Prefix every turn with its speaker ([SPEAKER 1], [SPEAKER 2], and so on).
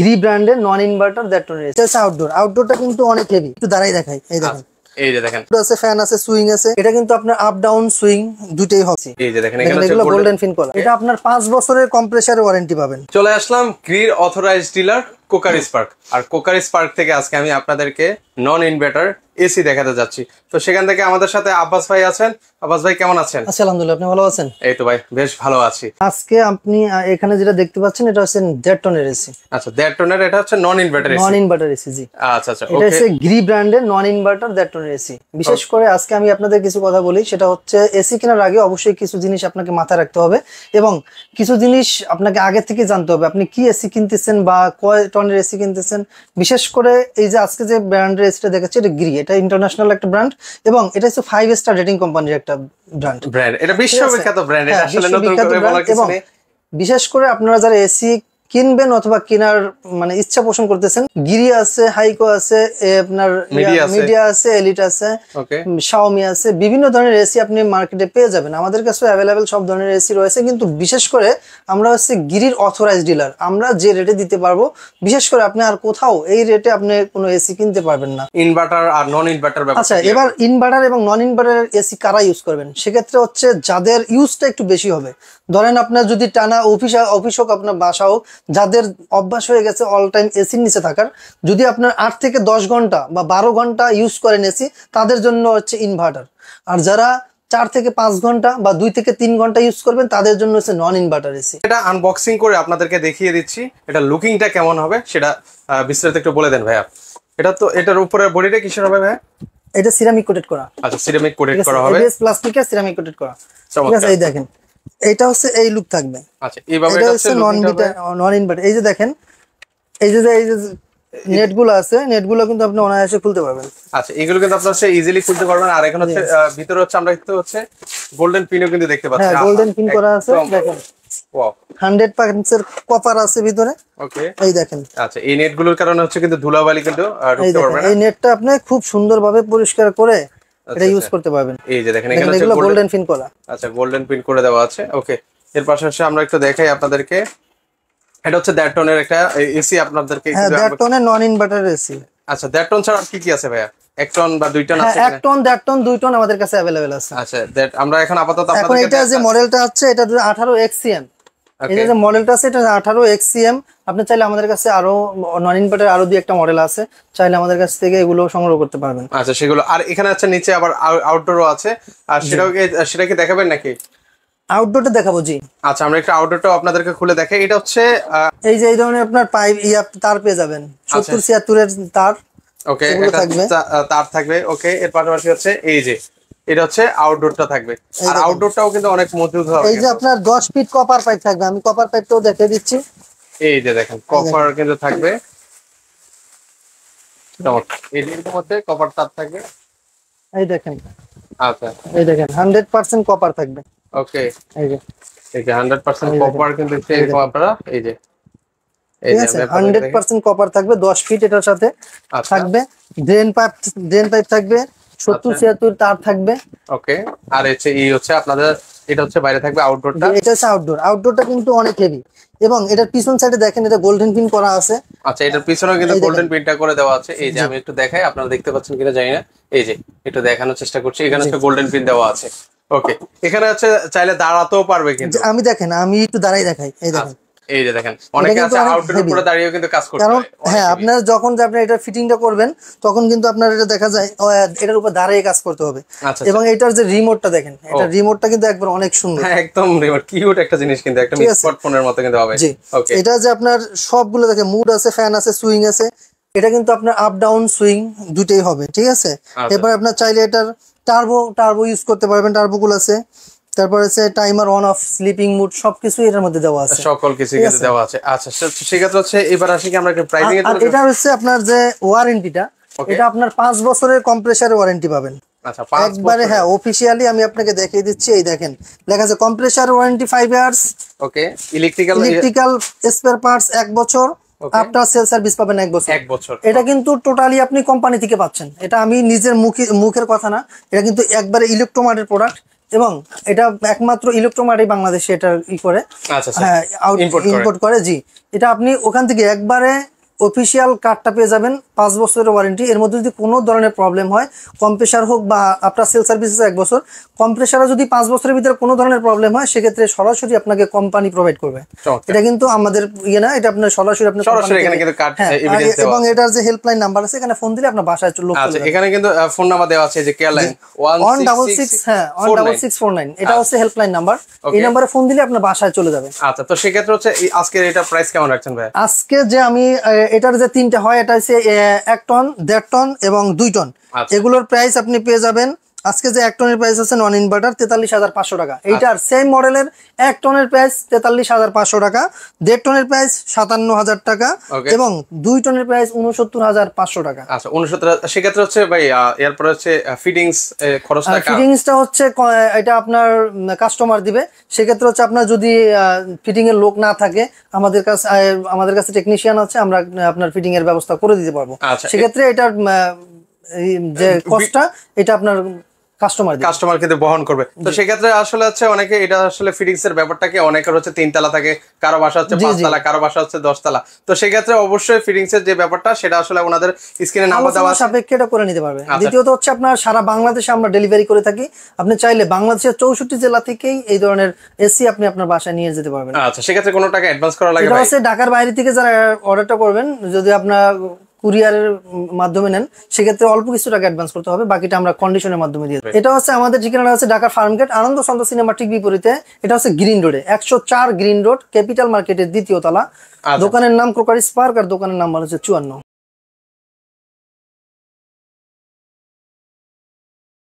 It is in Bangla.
[SPEAKER 1] গ্রি ব্র্যান্ডের নন ইনভার্টার দ্যাট আউটডোর আউটডোরটা কিন্তু অনেক হেভি একটু দাঁড়াই দেখাই এই দেখেন ফ্যান আচ্ছা, আছে সুইং আছে এটা কিন্তু আপনার আপ ডাউন সুইং
[SPEAKER 2] হবে গোল্ডেন
[SPEAKER 1] ফিন এটা আপনার বছরের কম্প্রেসার ওয়ারেন্টি পাবেন
[SPEAKER 2] চলে আসলাম গ্রির অথরাইজ ডিলার কোকারি স্পার্ক আর কোকারি স্পার্ক থেকে আজকে আমি আপনাদেরকে নন ইনভার্টার এসি দেখাতে যাচ্ছি তো সেখান থেকে আমাদের সাথে আব্বাস ভাই আছেন আব্বাস ভাই কেমন আছেন আলহামদুলিল্লাহ আপনি ভালো আছেন এই তো ভাই বেশ ভালো আছি
[SPEAKER 1] আজকে আপনি এখানে যেটা দেখতে পাচ্ছেন এটা হচ্ছে দেড় টনের এসি
[SPEAKER 2] আচ্ছা দেড় টনের এটা হচ্ছে non inverter AC non inverter AC জি আচ্ছা আচ্ছা এটা হচ্ছে
[SPEAKER 1] গ্রি ব্র্যান্ডের নন ইনভার্টার দেড় টনের এসি বিশেষ করে আজকে আমি আপনাদের কিছু কথা বলি সেটা হচ্ছে এসি কেনার আগে অবশ্যই কিছু জিনিস আপনাকে মাথায় রাখতে হবে এবং কিছু জিনিস আপনাকে আগে থেকে জানতে হবে আপনি কি এসি কিনতেছেন বা কয় ধরনের এসি কিনতেছেন বিশেষ করে এই যে আজকে যে ব্র্যান্ডের এসিটা দেখাচ্ছি এটা গ্রি এটা ইন্টারন্যাশনাল একটা ব্র্যান্ড এবং এটা হচ্ছে ফাইভ স্টার রেটিং কোম্পানির একটা ব্র্যান্ড ব্র্যান্ড এটা বিশ্ববিখ্যাত ব্র্যান্ড এবং বিশেষ করে আপনারা যারা এসি কিনবেন অথবা কেনার মানে ইচ্ছা পোষণ করতেছেন গিরি আছে হাইকো আছে আপনার মিডিয়া আছে এলিট আছে শাওমি আছে বিভিন্ন ধরনের এসি আপনি মার্কেটে পেয়ে যাবেন আমাদের কাছে অ্যাভেলেবেল সব ধরনের এসি রয়েছে কিন্তু বিশেষ করে আমরা হচ্ছে গিরির অথরাইজ ডিলার আমরা যে রেটে দিতে পারবো বিশেষ করে আপনি আর কোথাও এই রেটে আপনি কোনো এসি কিনতে পারবেন না
[SPEAKER 2] ইনভার্টার আর নন ইনভার্টার আচ্ছা
[SPEAKER 1] এবার ইনভার্টার এবং নন ইনভার্টার এসি কারা ইউজ করবেন সেক্ষেত্রে হচ্ছে যাদের ইউজটা একটু বেশি হবে ধরেন আপনার যদি টানা অফিস অফিস হোক আপনার বাসা হোক যাদের অভ্যাস হয়ে গেছে অল টাইম এসির নিচে থাকার যদি আপনার আট থেকে দশ ঘন্টা বা বারো ঘন্টা ইউজ করেন এসি তাদের জন্য হচ্ছে ইনভার্টার আর যারা চার থেকে পাঁচ ঘন্টা বা দুই থেকে তিন ঘন্টা ইউজ করবেন তাদের জন্য হচ্ছে নন ইনভার্টার এসি
[SPEAKER 2] এটা আনবক্সিং করে আপনাদেরকে দেখিয়ে দিচ্ছি এটা লুকিংটা কেমন হবে সেটা বিস্তারিত একটু বলে দেন ভাইয়া এটা তো এটার উপরে বডিটা কিসের হবে ভাইয়া
[SPEAKER 1] এটা সিরামিক কোটেড করা
[SPEAKER 2] আচ্ছা সিরামিক কোটেড করা হবে
[SPEAKER 1] প্লাস্টিকের সিরামিক কোটেড করা
[SPEAKER 2] ঠিক এই দেখেন
[SPEAKER 1] এটা হচ্ছে এই লুক থাকবে
[SPEAKER 2] আচ্ছা এইভাবে এটা হচ্ছে নন বিটা
[SPEAKER 1] নন ইনভার্ট এই যে দেখেন এই যে এই যে নেটগুলো আছে নেটগুলো কিন্তু আপনি খুলতে পারবেন
[SPEAKER 2] আচ্ছা এগুলো কিন্তু সে ইজিলি খুলতে পারবেন আর হচ্ছে ভিতরে হচ্ছে আমরা দেখতে হচ্ছে গোল্ডেন পিনও কিন্তু দেখতে পাচ্ছি হ্যাঁ গোল্ডেন আচ্ছা, পিন করা আছে
[SPEAKER 1] দেখেন কপার আছে ভিতরে এই দেখেন
[SPEAKER 2] আচ্ছা এই কারণে হচ্ছে কিন্তু ধুলাবালি কিন্তু এই
[SPEAKER 1] নেটটা আপনি খুব পরিষ্কার করে এটা ইউজ আচ্ছা, আচ্ছা। করতে পারবেন
[SPEAKER 2] এই যে দেখেন এখানে আছে গোল্ডেন পিন কোলা আচ্ছা গোল্ডেন পিন করে দেওয়া আছে ওকে এর পাশাপাশি আমরা একটু দেখাই আপনাদেরকে এটা হচ্ছে দেড় টনের একটা এসি আপনাদেরকে হ্যাঁ দেড় টনের
[SPEAKER 1] নন ইনভার্টার এসি
[SPEAKER 2] আচ্ছা দেড় টন ছাড়া কি কি আছে ভাইয়া এক টন বা দুই টন হ্যাঁ, আছে এক টন
[SPEAKER 1] দেড় টন দুই আমাদের কাছে अवेलेबल আছে
[SPEAKER 2] আচ্ছা আমরা এখন আপাতত আপনাদেরকে এটা যে
[SPEAKER 1] মডেলটা আছে এটা 18 এক্সিএম এই যে মডেলটা আছে এটা আঠারো এক্সিএম আপনি চাইলে আমাদের কাছে আরো নন ইনভার্টার আরো দুই একটা মডেল আছে চাইলে আমাদের কাছ থেকে এগুলো সংগ্রহ করতে পারবেন
[SPEAKER 2] আচ্ছা সেগুলো আর এখানে আছে নিচে আবার আউটডোরও আছে আর সেটাও সেটাকে দেখাবেন নাকি আউটডোরটা দেখাবো জি আচ্ছা আমরা একটা আউটডোরটা আপনাদেরকে খুলে দেখাই এটা হচ্ছে এই যে এই ধরনের আপনার পাইপ ইয়া
[SPEAKER 1] তার পেয়ে যাবেন 76 আচ্ছা। এর তার
[SPEAKER 2] ওকে থাকবে তার থাকবে ওকে এর পাশাপাশি হচ্ছে এই যে এটা হচ্ছে আউটডোরটা থাকবে আর আউটডোরটাও কিন্তু অনেক মজবুত হবে এই যে
[SPEAKER 1] আপনার 10 ফিট কপার পাইপ থাকবে আমি কপার পাইপটাও দেখিয়ে দিচ্ছি
[SPEAKER 2] এই যে দেখেন কপার কিন্তু থাকবে এই এরকম হচ্ছে কপার তার থাকবে এই দেখেন আচ্ছা এই
[SPEAKER 1] দেখেন 100% কপার থাকবে ওকে এই যে
[SPEAKER 2] এই যে 100% কপার কিন্তু এরকম আপনারা এই যে
[SPEAKER 1] হান্ড্রেড পার্সেন্ট কপার থাকবে দশ ফিট এটার সাথে আচ্ছা। থাকবে ড্রেন পাইপ ড্রেন পাইপ থাকবে সত্তর আচ্ছা। ছিয়াত্তর তার থাকবে
[SPEAKER 2] ওকে আর হচ্ছে এই হচ্ছে আপনাদের এটা হচ্ছে বাইরে থাকবে আউটডোরটা এটা হচ্ছে
[SPEAKER 1] আউটডোর আউটডোরটা কিন্তু অনেক হেভি এবং এটার পিছন সাইডে দেখেন এটা গোল্ডেন পিন করা আছে
[SPEAKER 2] আচ্ছা এটার পিছনেও কিন্তু গোল্ডেন পিনটা করে দেওয়া আছে এই যে আমি একটু দেখাই আপনারা দেখতে পাচ্ছেন কিনা জানি না এই যে একটু দেখানোর চেষ্টা করছি এখানে একটা গোল্ডেন পিন দেওয়া আছে ওকে এখানে হচ্ছে চাইলে দাঁড়াতেও পারবে কিন্তু
[SPEAKER 1] আমি দেখেন আমি একটু দাঁড়াই দেখাই এই দেখেন আচ্ছা।
[SPEAKER 2] এই যে দেখেন অনেকে আছে আউটডোর কিন্তু কাজ করতে
[SPEAKER 1] হ্যাঁ আপনার যখন যে আপনি এটা ফিটিংটা করবেন তখন কিন্তু আপনার এটা দেখা যায় এটার উপর দাঁড়িয়ে কাজ করতে হবে আচ্ছা, আচ্ছা। এবং এটার যে রিমোটটা দেখেন এটা রিমোটটা কিন্তু একবার অনেক সুন্দর হ্যাঁ
[SPEAKER 2] একদম রিমোট কিউট একটা জিনিস কিন্তু একটা মতো কিন্তু হবে ওকে এটা যে
[SPEAKER 1] আপনার সবগুলো দেখে মুড আছে ফ্যান আছে সুইং আছে এটা কিন্তু আপনার আপ ডাউন সুইং দুটেই হবে ঠিক আছে আচ্ছা। এবার আপনার চাইলে এটার টার্বো টার্বো ইউজ করতে পারবেন টার্বোগুলো আছে তারপর হচ্ছে timer on off sleeping mode সবকিছু এটার মধ্যে দেওয়া আছে
[SPEAKER 2] সকল কিছু এটাতে দেওয়া আছে আচ্ছা সেক্ষেত্রে হচ্ছে এবার আসি কি আমরা একটা প্রাইসিং এর এটা
[SPEAKER 1] হচ্ছে আপনার যে ওয়ারেন্টিটা এটা আপনার 5 বছরের কম্প্রেসার ওয়ারেন্টি পাবেন আচ্ছা একবারে হ্যাঁ অফিশিয়ালি আমি আপনাকে দেখিয়ে দিচ্ছি এই দেখেন লেখা আছে compressor warranty 5 years
[SPEAKER 2] okay electrical electrical
[SPEAKER 1] spare parts 1 বছর আফটার সেল সার্ভিস পাবেন এক বছর এক বছর এটা কিন্তু টোটালি আপনি কোম্পানি থেকে পাচ্ছেন এটা আমি নিজের মুখের কথা না এটা কিন্তু একবারে ইলেকট্রোমার্টের প্রোডাক্ট এবং এটা একমাত্র ইলেকট্রোমারি বাংলাদেশে এটা ই করে আচ্ছা, আচ্ছা। হ্যাঁ ইম্পোর্ট করে জি এটা আপনি ওখান থেকে একবারে অফিসিয়াল কার্ডটা পেয়ে যাবেন পাঁচ বছরের ওয়ারেন্টি এর মধ্যে যদি কোনো ধরনের প্রবলেম হয় কম্পেশার হোক বা আপনার সেল সার্ভিসেস এক বছর কম্প্রেসারে যদি পাঁচ বছরের ভিতরে কোনো ধরনের প্রবলেম হয় সেক্ষেত্রে সরাসরি আপনাকে কোম্পানি প্রোভাইড করবে এটা কিন্তু আমাদের ইয়ে না এটা আপনার সরাসরি আপনার সরাসরি এখানে কিন্তু হ্যাঁ, এবং এটার যে হেল্পলাইন নাম্বার আছে এখানে ফোন দিলে আপনার বাসায় লোক আচ্ছা, এখানে
[SPEAKER 2] কিন্তু ফোন নাম্বার দেওয়া আছে যে কেয়ার লাইন
[SPEAKER 1] 166 হ্যাঁ 16649 এটা আচ্ছা। হচ্ছে হেল্পলাইন নাম্বার এই নম্বরে ফোন দিলে আপনার বাসায় চলে যাবে
[SPEAKER 2] আচ্ছা তো সেক্ষেত্রে হচ্ছে আজকের এটা প্রাইস কেমন রাখছেন ভাই
[SPEAKER 1] আজকে যে আমি এটার যে তিনটা হয় এটা হচ্ছে 1 টন 1.5 টন এবং 2 টন আচ্ছা। এগুলোর প্রাইস আপনি পেয়ে যাবেন আজকে যে এক টনের প্রাইস আছে নন ইনভার্টার তেতাল্লিশ হাজার পাঁচশো টাকা এইটার সেম মডেলের এক টনের প্রাইস তেতাল্লিশ হাজার পাঁচশো টাকা দেড় টনের প্রাইস সাতান্ন হাজার টাকা এবং দুই টনের প্রাইস উনসত্তর হাজার পাঁচশো টাকা
[SPEAKER 2] আচ্ছা উনসত্তর সেক্ষেত্রে হচ্ছে ভাই এরপরে হচ্ছে ফিটিংস খরচটা ফিটিংসটা
[SPEAKER 1] হচ্ছে এটা আপনার কাস্টমার দিবে সেক্ষেত্রে হচ্ছে আপনার যদি ফিটিং এর লোক না থাকে আমাদের কাছে আমাদের কাছে টেকনিশিয়ান আছে আমরা আপনার ফিটিং এর ব্যবস্থা করে দিতে পারবো আচ্ছা, সেক্ষেত্রে এটার যে কষ্টটা এটা আপনার আচ্ছা। দ্বিতীয়ত
[SPEAKER 2] হচ্ছে আপনার সারা
[SPEAKER 1] বাংলাদেশে আমরা ডেলিভারি করে থাকি আপনি চাইলে বাংলাদেশের চৌষট্টি জেলা থেকেই এই ধরনের এসি আপনি আপনার বাসায় নিয়ে যেতে পারবেন
[SPEAKER 2] আচ্ছা সেক্ষেত্রে কোনো টাকা অ্যাডভান্স করা লাগে
[SPEAKER 1] ঢাকার বাইরে থেকে যারা অর্ডারটা করবেন যদি আপনার কুরিয়ারের মাধ্যমে নেন সেক্ষেত্রে অল্প কিছু টাকা অ্যাডভান্স করতে হবে বাকিটা আমরা কন্ডিশনের মাধ্যমে দিয়ে এটা হচ্ছে আমাদের ঠিকানাটা হচ্ছে ফার্ম ফার্মগেট আনন্দ সন্ত সিনেমা ঠিক বিপরীতে এটা হচ্ছে গ্রিন রোডে একশো চার গ্রিন রোড ক্যাপিটাল মার্কেটের দ্বিতীয় তলা আচ্ছা। দোকানের নাম ক্রোকারি স্পার্ক আর দোকানের নাম্বার হচ্ছে চুয়ান্ন